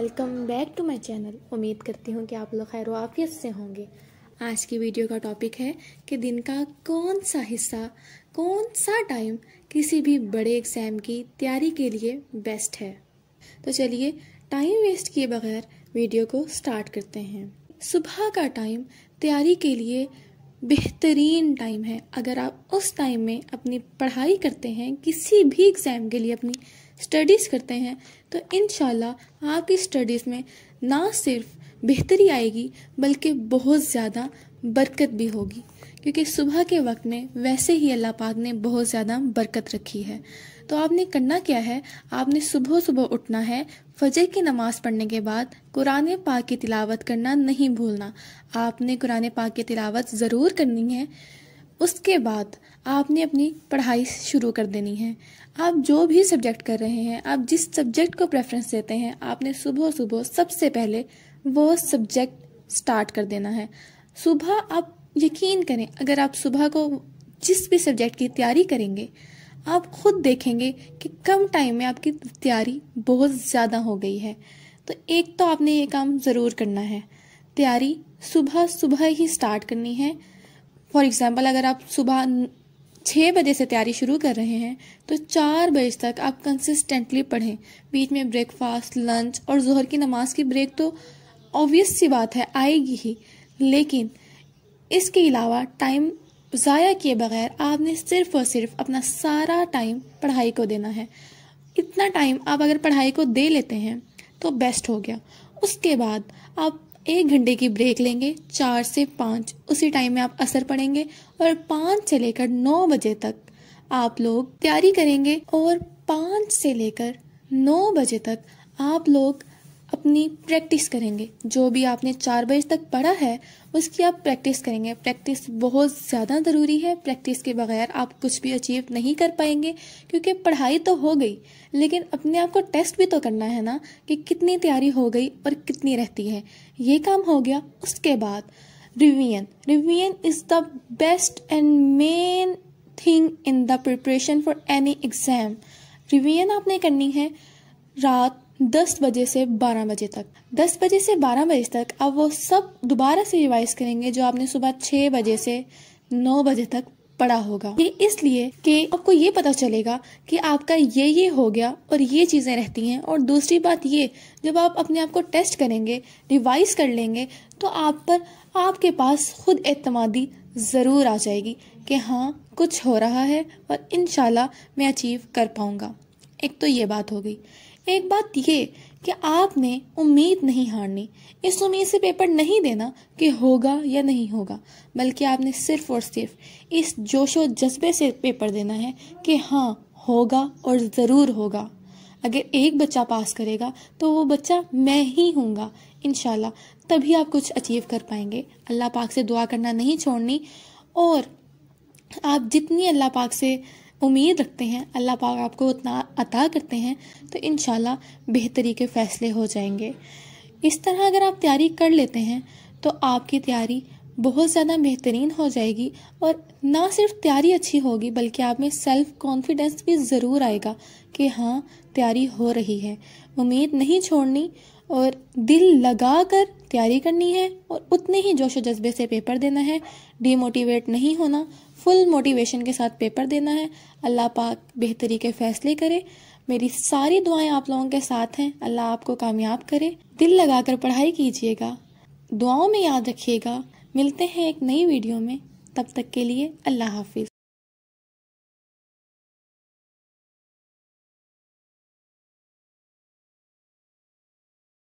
welcome back to my channel उम्मीद करती हूँ कि आप लोग खैर वाफियत से होंगे आज की वीडियो का टॉपिक है कि दिन का कौन सा हिस्सा कौन सा टाइम किसी भी बड़े एग्ज़ाम की तैयारी के लिए बेस्ट है तो चलिए टाइम वेस्ट किए बगैर वीडियो को स्टार्ट करते हैं सुबह का टाइम तैयारी के लिए बेहतरीन टाइम है अगर आप उस टाइम में अपनी पढ़ाई करते हैं किसी भी एग्ज़ाम के लिए अपनी स्टडीज़ करते हैं तो इन आपकी स्टडीज़ में ना सिर्फ बेहतरी आएगी बल्कि बहुत ज़्यादा बरकत भी होगी क्योंकि सुबह के वक्त में वैसे ही अल्लाह पाक ने बहुत ज़्यादा बरकत रखी है तो आपने करना क्या है आपने सुबह सुबह उठना है फजर की नमाज़ पढ़ने के बाद कुरान पाक की तिलावत करना नहीं भूलना आपने कुरान पाक की तिलावत ज़रूर करनी है उसके बाद आपने अपनी पढ़ाई शुरू कर देनी है आप जो भी सब्जेक्ट कर रहे हैं आप जिस सब्जेक्ट को प्रेफरेंस देते हैं आपने सुबह सुबह सबसे पहले वो सब्जेक्ट स्टार्ट कर देना है सुबह आप यकीन करें अगर आप सुबह को जिस भी सब्जेक्ट की तैयारी करेंगे आप खुद देखेंगे कि कम टाइम में आपकी तैयारी बहुत ज़्यादा हो गई है तो एक तो आपने ये काम ज़रूर करना है तैयारी सुबह सुबह ही स्टार्ट करनी है फॉर एग्ज़ाम्पल अगर आप सुबह छः बजे से तैयारी शुरू कर रहे हैं तो चार बजे तक आप कंसिस्टेंटली पढ़ें बीच में ब्रेकफास्ट लंच और जहर की नमाज की ब्रेक तो ऑब्वियस सी बात है आएगी ही लेकिन इसके अलावा टाइम ज़ाया किए बगैर आपने सिर्फ और सिर्फ अपना सारा टाइम पढ़ाई को देना है इतना टाइम आप अगर पढ़ाई को दे लेते हैं तो बेस्ट हो गया उसके बाद आप एक घंटे की ब्रेक लेंगे चार से पाँच उसी टाइम में आप असर पड़ेंगे और पाँच से लेकर नौ बजे तक आप लोग तैयारी करेंगे और पाँच से लेकर नौ बजे तक आप लोग अपनी प्रैक्टिस करेंगे जो भी आपने चार बजे तक पढ़ा है उसकी आप प्रैक्टिस करेंगे प्रैक्टिस बहुत ज़्यादा ज़रूरी है प्रैक्टिस के बगैर आप कुछ भी अचीव नहीं कर पाएंगे क्योंकि पढ़ाई तो हो गई लेकिन अपने आप को टेस्ट भी तो करना है ना कि कितनी तैयारी हो गई और कितनी रहती है ये काम हो गया उसके बाद revision revision is the best and main thing in the preparation for any exam revision आपने करनी है रात दस बजे से बारह बजे तक दस बजे से बारह बजे तक आप वो सब दोबारा से रिवाइज करेंगे जो आपने सुबह छः बजे से नौ बजे तक पढ़ा होगा ये इसलिए कि आपको ये पता चलेगा कि आपका ये ये हो गया और ये चीज़ें रहती हैं और दूसरी बात ये जब आप अपने आप को टेस्ट करेंगे रिवाइज कर लेंगे तो आप पर आपके पास खुद एतमादी ज़रूर आ जाएगी कि हाँ कुछ हो रहा है और इन मैं अचीव कर पाऊँगा एक तो ये बात हो गई एक बात ये कि आपने उम्मीद नहीं हारनी इस उम्मीद से पेपर नहीं देना कि होगा या नहीं होगा बल्कि आपने सिर्फ और सिर्फ इस जोशो जज्बे से पेपर देना है कि हाँ होगा और ज़रूर होगा अगर एक बच्चा पास करेगा तो वो बच्चा मैं ही हूँगा इन तभी आप कुछ अचीव कर पाएंगे अल्लाह पाक से दुआ करना नहीं छोड़नी और आप जितनी अल्लाह पाक से उम्मीद रखते हैं अल्लाह पाक आपको उतना अता करते हैं तो इन बेहतरी के फ़ैसले हो जाएंगे इस तरह अगर आप तैयारी कर लेते हैं तो आपकी तैयारी बहुत ज़्यादा बेहतरीन हो जाएगी और ना सिर्फ तैयारी अच्छी होगी बल्कि आप में सेल्फ कॉन्फिडेंस भी ज़रूर आएगा कि हाँ तैयारी हो रही है उम्मीद नहीं छोड़नी और दिल लगा कर तैयारी करनी है और उतने ही जोश जज्बे से पेपर देना है डीमोटिवेट नहीं होना फुल मोटिवेशन के साथ पेपर देना है अल्लाह पाक बेहतरी के फैसले करे मेरी सारी दुआएं आप लोगों के साथ हैं अल्लाह आपको कामयाब करे दिल लगाकर पढ़ाई कीजिएगा दुआओं में याद रखिएगा मिलते हैं एक नई वीडियो में तब तक के लिए अल्लाह हाफिज़